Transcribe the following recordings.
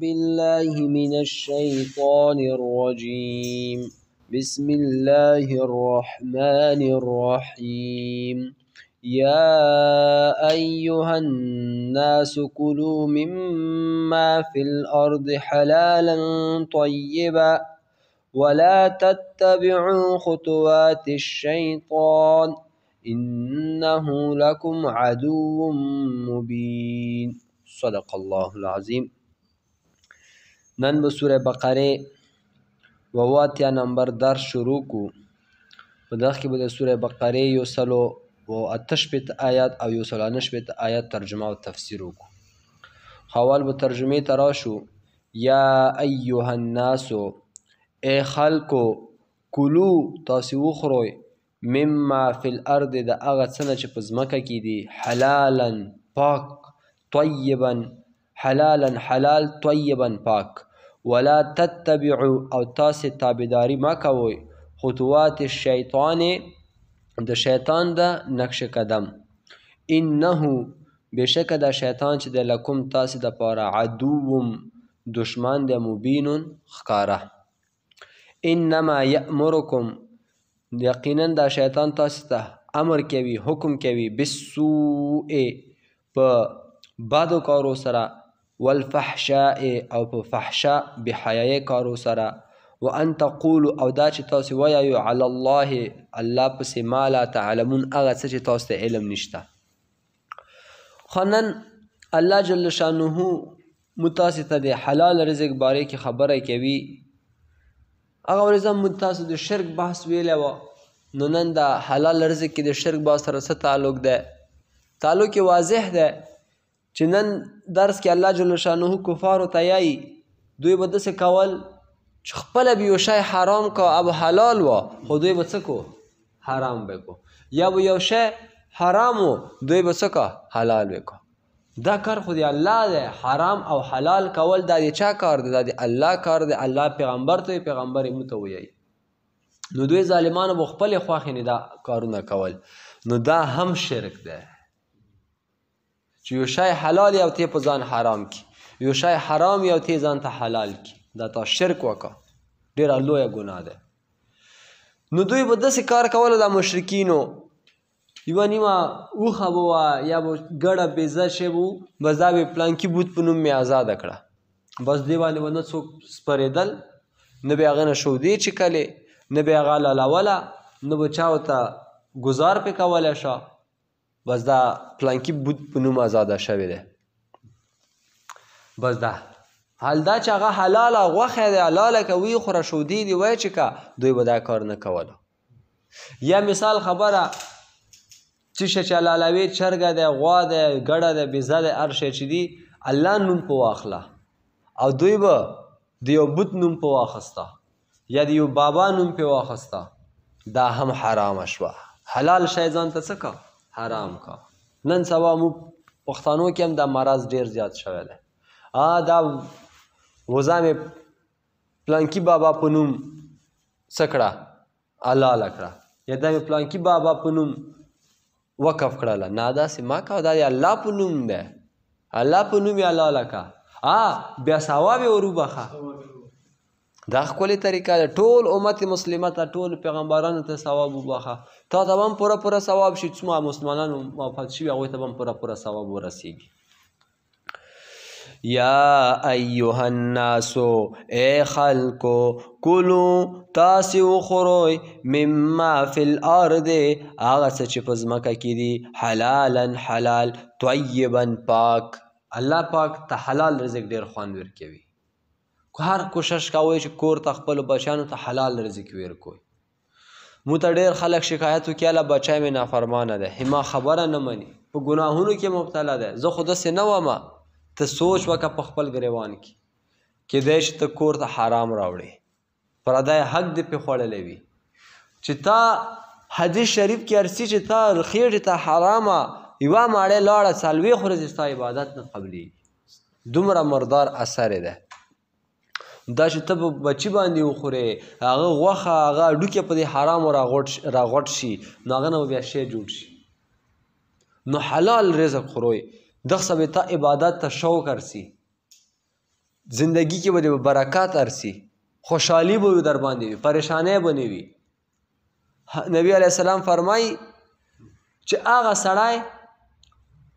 بالله من الشيطان الرجيم بسم الله الرحمن الرحيم يا أيها الناس كلوا مما في الأرض حلالا طيبا ولا تتبعوا خطوات الشيطان إنه لكم عدو مبين صدق الله العظيم نن به سوره بقره وواتیا نمبر در شروع کو په دغه کې به د سوره بقره یو سلو او اتش پت آیات او یو سلو نش پت آیات ترجمه او تفسیر وکړو حوال به ترجمه تراشو یا ایها الناس ای خلکو کلو تاسو وخورئ مما فی الارض د هغه څه نه چې په ځمکه کې دي حلالا پاک طیبا حلالا حلال طیبا پاک ولا تتبعوا او تاسې تابعداري ما کوئ خطوات الشیطان د شیطان د نقش قدم انه بشکه د شیطان چې د لکم تاسې د پاره عدوم دشمن د مبین خکاره انما یامرکم یقینا دا شیطان تاسې ته امر کوي حکم کوي بسوء په بادو کارو سره والفحشاء او په فحشا بحیاي کارو سره وان تقول او دا چې تاسو وایو علی الله الله پسې مالا تعلمون هغه څه چې تاسو ته علم نشته خنن الله جل شانه متاسته د حلال رزق باره کې خبره کوي هغه ورځ متاسه د شرک بحث ویلې و نو نن د حلال رزق کې د شرک با سره څه تعلق ده تعلق واضح ده چې نن درس کې الله جل شانه کفار او تیای دوی به دسه کول چې خپل به یو شی حرام کا او حلال و خو دوی به څه کو حرام وکو یا به یو شی حرام و دوی به څه کا حلال وکو دا کار خو دی الله دی حرام او حلال کول دا دی چا کار دی دا دی الله کار دی الله پیغمبر ته پیغمبر مو ته وایي نو دوی ظالمانو خپل خواخې نه دا کارونه کول نو دا هم شرک دی چې یو شی حلال او ته په ځان حرام کی یو شی حرام او ته ځان ته حلال کی دا تا شرک وکا ډیر لوی ګناه ده نو دوی به داسې کار کول د مشرکینو یو نیمه اوخه بوا یا به ګړه بیزه شی بو بزا به پلانکی بوت په نوم می آزاد کړه بس دی باندې ونه څوک سپریدل نه به هغه نه شو دی چې کله نه به هغه لاله ولا نه به چاوته گزار پې کوله شه بس دا پلانکی بود په نوم آزاده شوې ده بس دا حال دا چې هغه حلاله غوښه دی حلاله که وی خوره شودي دي وای چې که دوی به دا کار نه کولو یا مثال خبره څه شی چې حلالوي چرګه دی غوا دی ګډه دی بیزه دی هر شی چې دي الله نوم په واخله او دوی به د یو بت نوم په واخسته یا د یو بابا نوم په واخسته دا هم حرامه شوه حلال شی ځان ته څه حرام کا نن سبا موږ پښتنو کې هم دا مرض ډیر زیات شوی دی ا دا وزام پلانکی بابا په نوم سکړه الله لکړه یا دا پلانکی بابا په نوم وقف کړله نه داسې ما کا دا الله په نوم دی الله په نوم یې الله لکه ا بیا ثواب یې وروبخه دا خپلې طریقه ده ټول امت مسلمه ته ټول پیغمبرانو ته ثواب وبخه تا ته هم پوره پوره ثواب شي څومره مسلمانانو وفات شوي هغوی ته به هم پوره پوره ثواب ورسیږي یا ایها الناس ای خلکو کلو تاسې وخورئ مما فی الارض هغه څه چې په ځمکه کې دي حلالا حلال طیبا پاک الله پاک ته حلال رزق ډیر خوند ورکوي هر کوشش کوئ چې کور ته خپل بچیانو ته حلال رزق ورکوئ مو ته ډیر خلک شکایت وکړي اله بچای مې نافرمانه ده هما خبره نه مني په ګناهونو کې مبتلا ده زه خو داسې نه ومه ته سوچ وکړه په خپل ګریوان کې کېدای شي ته کور ته حرام راوړې پردی حق دې پې خوړلی وي چې تا حدیث شریف کې ارسی چې تا خیټې ته حرامه یوه ماړې لاړه څلوېښت ورځې ستا عبادت نه قبلېږي دومره مردار اثر ده دا چې ته په بچي باندې وخورې هغه غوښه هغه هډوکې په دې حرامو راغوټ راغوټ شي نو هغه نه به بیا شی جوړ شي نو حلال رزق خورئ دغسه به تا عبادت ته شوق ارسي زندگی کې به برکات ارسي خوشحالی به در باندې وي پریشانه به نه وي نبی علیه السلام فرمایي چې هغه سړی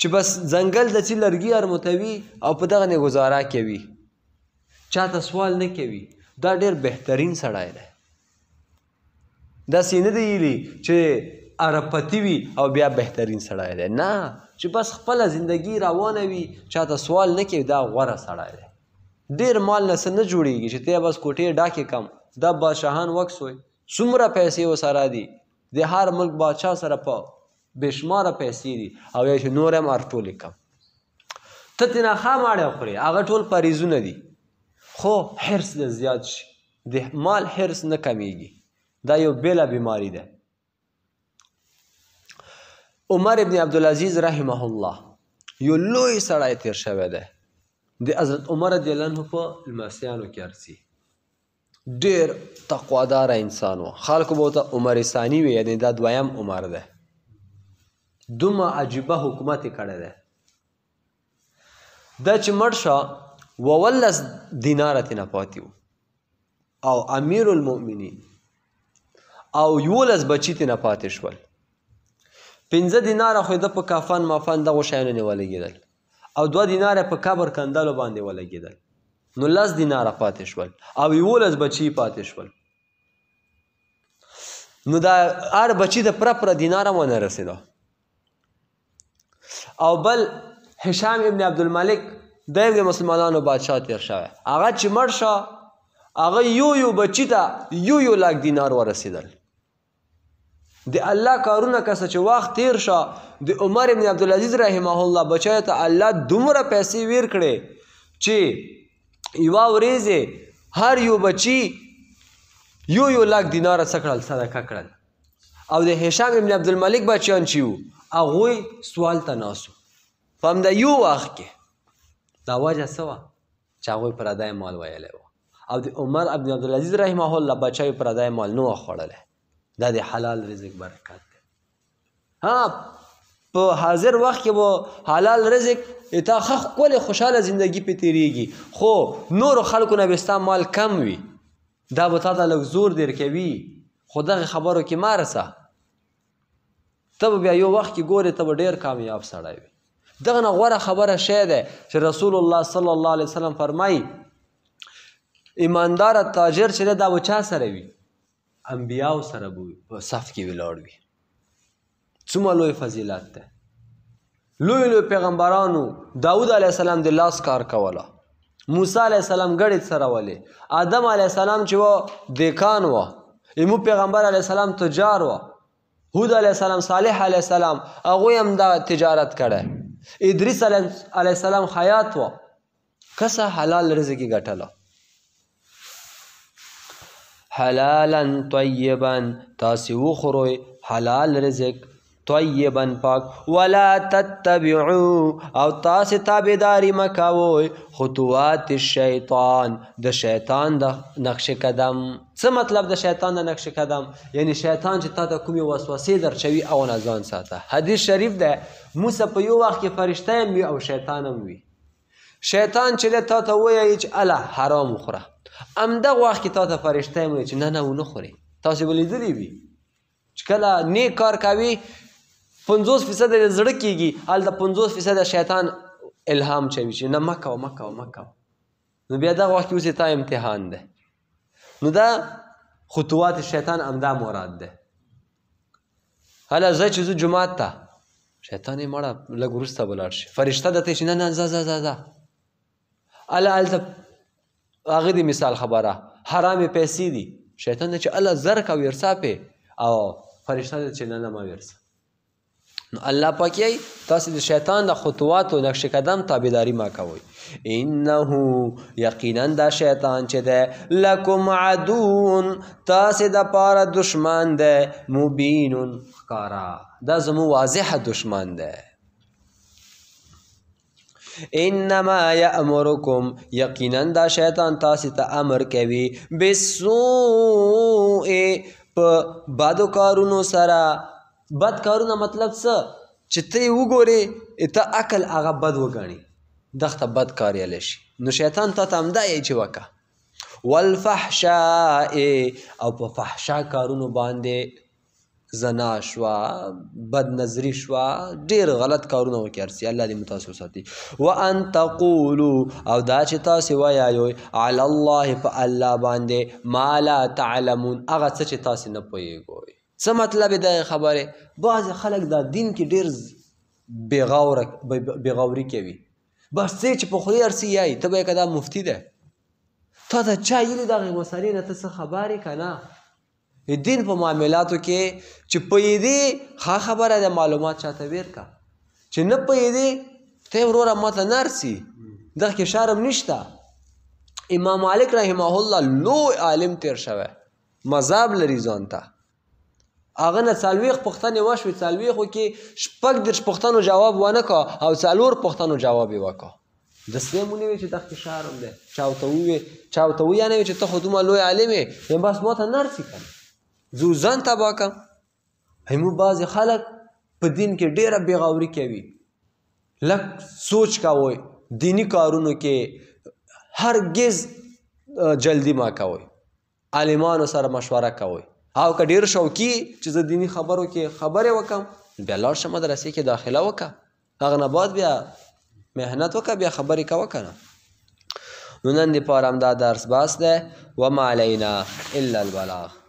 چې بس ځنګل د څه لرګي ارموتوي او په دغه نه گزاره کوي چا ته سوال نه کوي دا ډیر بهترین سړی دی داسې نه دی ویلي چې ارپتی وي او بیا بهترین سړی دی نه چې بس خپله زندگی روانه وي چا ته سوال نه کوي دا غوره سړی دی ډیر مال نه نه جوړیږي چې ته بس کوټې ډاکې کم دا بادشاهان وکس وي څومره پیسې وساره دي د هر ملک بادشاه سره په بشماره پیسې دي او یا چې نور هم ارټولې کم ته تېنه خام اړې خورې هغه ټول پریزونه دي خو حرس د زیات شي د مال حرس نه کمیږي دا یو بیله بیماری ده عمر ابن عبدالعزیز رحمه الله یو لوی سړی تیر شوی دی د حضرت عمر رضی الله عنه په لمسیانو کې ارسي ډیر تقوادار انسان و خلکو به ورته عمر ثانی وي یعنی دا دویم عمر ده دومره عجیبه حکومت یې کړی دی دا چې مړ شه وولس دینارت نه پاتیو او امیر المؤمنین او یولس بچی تی نه پاتې شول پنځه دینار خو د په کافن مافن دغه شیانو نه ولګیدل او دوه دینار په قبر کندلو باندې ولګیدل نو لس دینار پاتې شول او یولس بچی پاتې شول نو دا ار بچی د پر پر دینار مونږ رسیدو او بل هشام ابن عبد الملک دیو د مسلمانانو بادشاه تیر شوی هغه چې مړ شو هغه یو یو بچی ته یو یو لاک دینار ورسېدل د الله کارونه کسه چې وخت تیر شو د عمر ابن عبدالعزیز رحمه الله بچی ته الله دومره پیسې ویر کړې چې یوه ورځې هر یو بچی یو یو لاک دینار سکړل صدقه کړل او د هشام ابن عبدالملک بچیان چې وو هغوی سوال ته ناسو په همدا یو وخت کې دا وجه څه وه چې هغوی پردی مال ویلی و او د عمر ابن عبدالعزیز رحمه الله بچیو پردی مال نه و خوړلی دا د حلال رزق برکت دی ها په حاضر وخت کې به حلال رزق تا ښه ښکلې خوشحاله زندگی پې تیریږي خو نورو خلکو نه به ستا مال کم وي دا به تا ته لږ زور در کوي خو دغې خبرو کې مه رسه ته به بیا یو وخت کې ګورې ته به ډېر کامیاب سړی وي دغه نه غوره خبره شی ده چې رسول الله صلی الله علیه وسلم فرمایي ایماندار تاجر چې دا وچا سره وي انبیاو سره په صف کې ولاړ وي څومره لوی فضیلت ده لوی لوی پیغمبرانو داود علیه السلام د لاس کار کوله موسی علیه السلام ګړې سره ولې آدم علیه السلام چې و دیکان و ایمو پیغمبر علیه السلام تجار و هود علیه السلام صالح علیه السلام هغوی هم دا تجارت کړی ادریس علیه السلام حیات و کسا حلال رزقی گتلا حلالا طیبا تاسی وخوروی حلال رزق طیبا پاک ولا تتبعو او تاسې تابعداري مکوئ خطوات الشیطان د شیطان د نقش قدم څه مطلب د شیطان د نقش قدم یعنی شیطان چې تا ته کومې وسوسې درچوي او نه ځان ساته حدیث شریف ده موسی په یو وخت کې فرشته هم وي او شیطان هم وي شیطان چې تا ته وایي چې الله حرام وخوره همدغه وخت کې تا ته فرشته هم وایي چې نه نه ونه خورې تاسې به لیدلی وي چې کله نیک کار کوي 50 فیصد زړه کیږي حال د 50 فیصد شیطان الهام چوي چې نه مکه مکه مکه نو بیا دا وخت اوسې تا امتحان ده نو دا خطوات شیطان امدا مراد ده حالا زه چې زه جمعات ته شیطان یې مړه لږ وروسته به لاړ شي فرشته درته چې نه نه ځه ځه ځه ځه هله هلته هغې د مثال خبره حرامې پیسې دي شیطان ته چې الله زر کوه ورسا پې او فرشته ده چې نه نه مه ورسه نو الله پاکي تاسو د شیطان د خطوات او نقش قدم تابعداري ما کوئ انه یقینا دا شیطان چې ده لکم عدون تاسو د پاره دشمن ده مبین خکارا دا زمو واضح دشمن ده انما یامرکم یقینا دا شیطان تاسو ته امر کوي بسوء په بادو کارونو سره بد کارونه مطلب څه چې ته یې وګورې ته عقل هغه بد وګڼي دغته بد کار یې شي نو شیطان تا ته همدا یې چې وکه والفحشاء او په فحشا کارونو باندې زنا شوا بد نظری شوا ډیر غلط کارونه وکړي ارسي الله دې متاسو ساتي وان تقولوا او دا چې تاسو وایو علی الله په الله باندې ما لا تعلمون هغه څه چې تاسو نه پوهیږئ څه مطلب دا خبره بعض خلک دا دین کې ډیر بیغاور بیغاوري کوي بس څه چې په خوري ارسي یای ته به کدا مفتی ده تا دا چا یلی دا مسالې نه ته څه خبره کنا دین په معاملاتو کې چې په دې ها خبره د معلومات چاته ورکا چې نه په دې ته وروره ماته نرسي دغه کې شرم نشته امام مالک رحمه الله لوی عالم تیر شوه مذاب لري ځانته هغه نه څلوېښت پوښتنې وشوې څلوېښتو کې شپږدېرش پوښتنو جواب ونه کا او څلور پوښتنو جواب یې وکړ دسې مو نه وې چې دغه شرم دی چا ورته ووې چا ورته وویه نه وې چې ته خو دومره لوی عالم یې بس ما ته نر څه کړم زه ځان تباه کړم همو بعضې خلک په دین کې ډېره بېغوري کوي لږ سوچ کوئ دینی کارونو کې هرګز جلدی ما کوئ عالمانو سره مشوره کوئ او که ډیر شوقي چې زه دینی خبرو کې خبرې وکم بیا لاړ شه مدرسې کې داخله وکړه هغه نه بعد بیا محنت وکړه بیا خبرې کوه که نه نو نن دپاره همدا درس بس دی وما علینا الا البلاغ